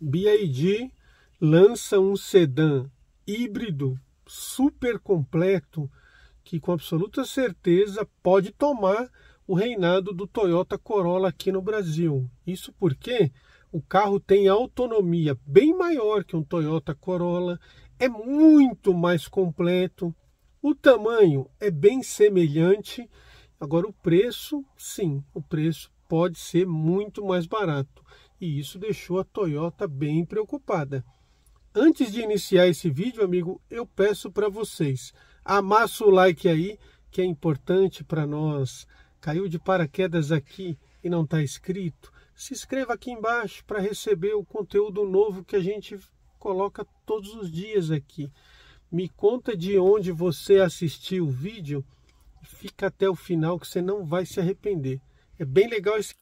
BYD lança um sedã híbrido super completo que com absoluta certeza pode tomar o reinado do Toyota Corolla aqui no Brasil. Isso porque o carro tem autonomia bem maior que um Toyota Corolla, é muito mais completo, o tamanho é bem semelhante. Agora o preço, sim, o preço pode ser muito mais barato e isso deixou a Toyota bem preocupada. Antes de iniciar esse vídeo, amigo, eu peço para vocês, amassa o like aí, que é importante para nós. Caiu de paraquedas aqui e não está inscrito? Se inscreva aqui embaixo para receber o conteúdo novo que a gente coloca todos os dias aqui. Me conta de onde você assistiu o vídeo, fica até o final que você não vai se arrepender. É bem legal esse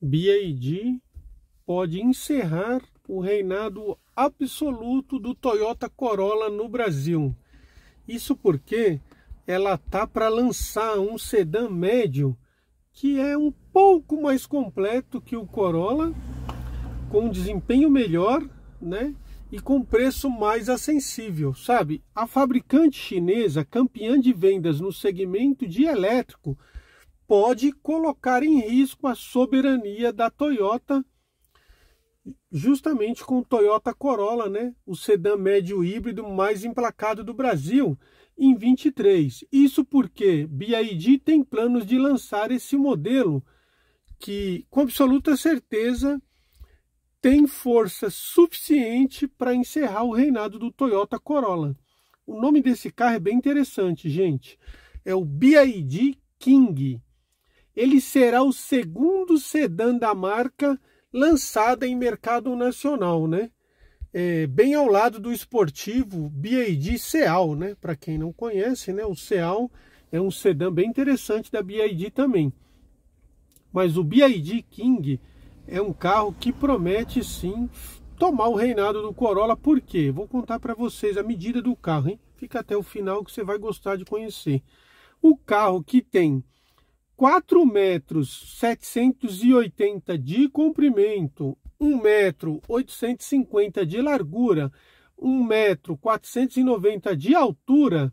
BID pode encerrar o reinado absoluto do Toyota Corolla no Brasil. Isso porque ela tá para lançar um sedã médio que é um pouco mais completo que o Corolla, com um desempenho melhor, né? E com preço mais acessível, sabe? A fabricante chinesa, campeã de vendas no segmento de elétrico, pode colocar em risco a soberania da Toyota justamente com o Toyota Corolla, né? o sedã médio híbrido mais emplacado do Brasil, em 23. Isso porque BYD tem planos de lançar esse modelo que, com absoluta certeza, tem força suficiente para encerrar o reinado do Toyota Corolla. O nome desse carro é bem interessante, gente. É o BYD King. Ele será o segundo sedã da marca lançada em mercado nacional, né? É, bem ao lado do esportivo BID Seal, né? Para quem não conhece, né? O Seal é um sedã bem interessante da BID também. Mas o BID King é um carro que promete sim tomar o reinado do Corolla, por quê? Vou contar para vocês a medida do carro, hein? Fica até o final que você vai gostar de conhecer. O carro que tem 4 metros 780 de comprimento, 1 metro 850 de largura, 1 metro 490 de altura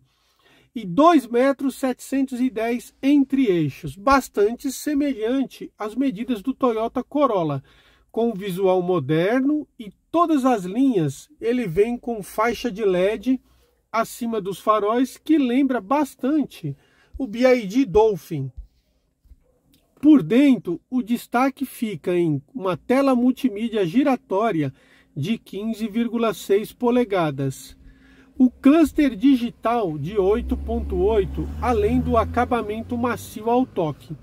e 2 metros 710 entre eixos, bastante semelhante às medidas do Toyota Corolla, com visual moderno e todas as linhas ele vem com faixa de LED acima dos faróis que lembra bastante o BID Dolphin. Por dentro, o destaque fica em uma tela multimídia giratória de 15,6 polegadas, o cluster digital de 8.8, além do acabamento macio ao toque.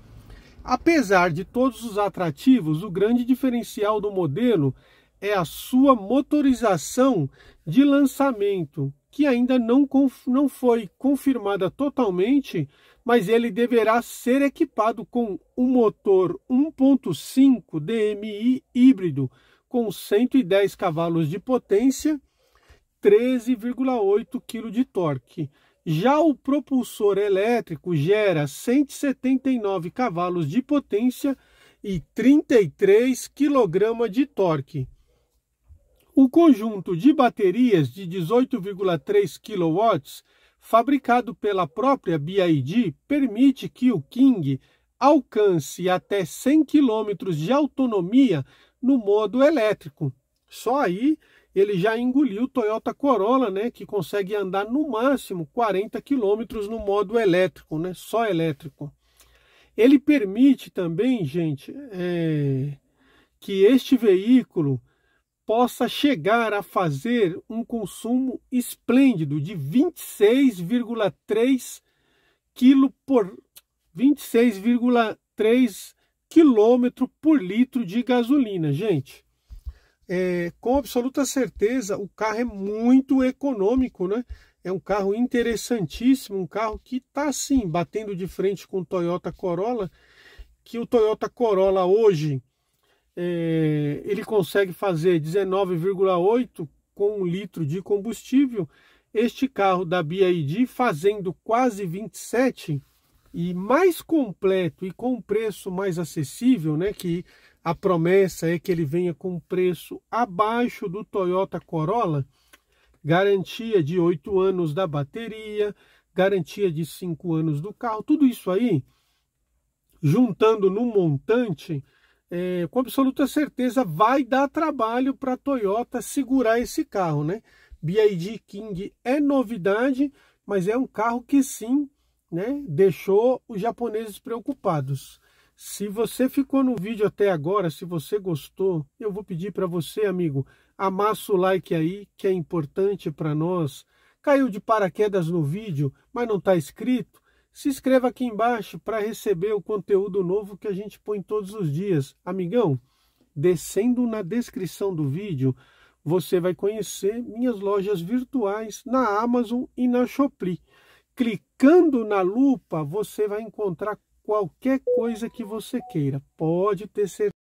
Apesar de todos os atrativos, o grande diferencial do modelo é a sua motorização de lançamento, que ainda não, não foi confirmada totalmente, mas ele deverá ser equipado com um motor 1.5 DMI híbrido com 110 cavalos de potência, 13,8 kg de torque. Já o propulsor elétrico gera 179 cavalos de potência e 33 kg de torque. O conjunto de baterias de 18,3 kW, fabricado pela própria BID, permite que o King alcance até 100 km de autonomia no modo elétrico. Só aí ele já engoliu o Toyota Corolla, né, que consegue andar no máximo 40 km no modo elétrico, né, só elétrico. Ele permite também, gente, é, que este veículo possa chegar a fazer um consumo esplêndido de 26,3 kg por 26,3 km por litro de gasolina, gente. É, com absoluta certeza, o carro é muito econômico, né? É um carro interessantíssimo, um carro que está assim, batendo de frente com o Toyota Corolla, que o Toyota Corolla hoje é, ele consegue fazer 19,8 com um litro de combustível. Este carro da BID fazendo quase 27 e mais completo e com preço mais acessível, né? Que a promessa é que ele venha com preço abaixo do Toyota Corolla, garantia de 8 anos da bateria, garantia de 5 anos do carro, tudo isso aí, juntando no montante, é, com absoluta certeza vai dar trabalho para a Toyota segurar esse carro, né? BID King é novidade, mas é um carro que sim, né, deixou os japoneses preocupados. Se você ficou no vídeo até agora, se você gostou, eu vou pedir para você, amigo, amassa o like aí, que é importante para nós. Caiu de paraquedas no vídeo, mas não está inscrito? Se inscreva aqui embaixo para receber o conteúdo novo que a gente põe todos os dias. Amigão, descendo na descrição do vídeo, você vai conhecer minhas lojas virtuais na Amazon e na Shopee. Clicando na lupa, você vai encontrar qualquer coisa que você queira. Pode ter certeza.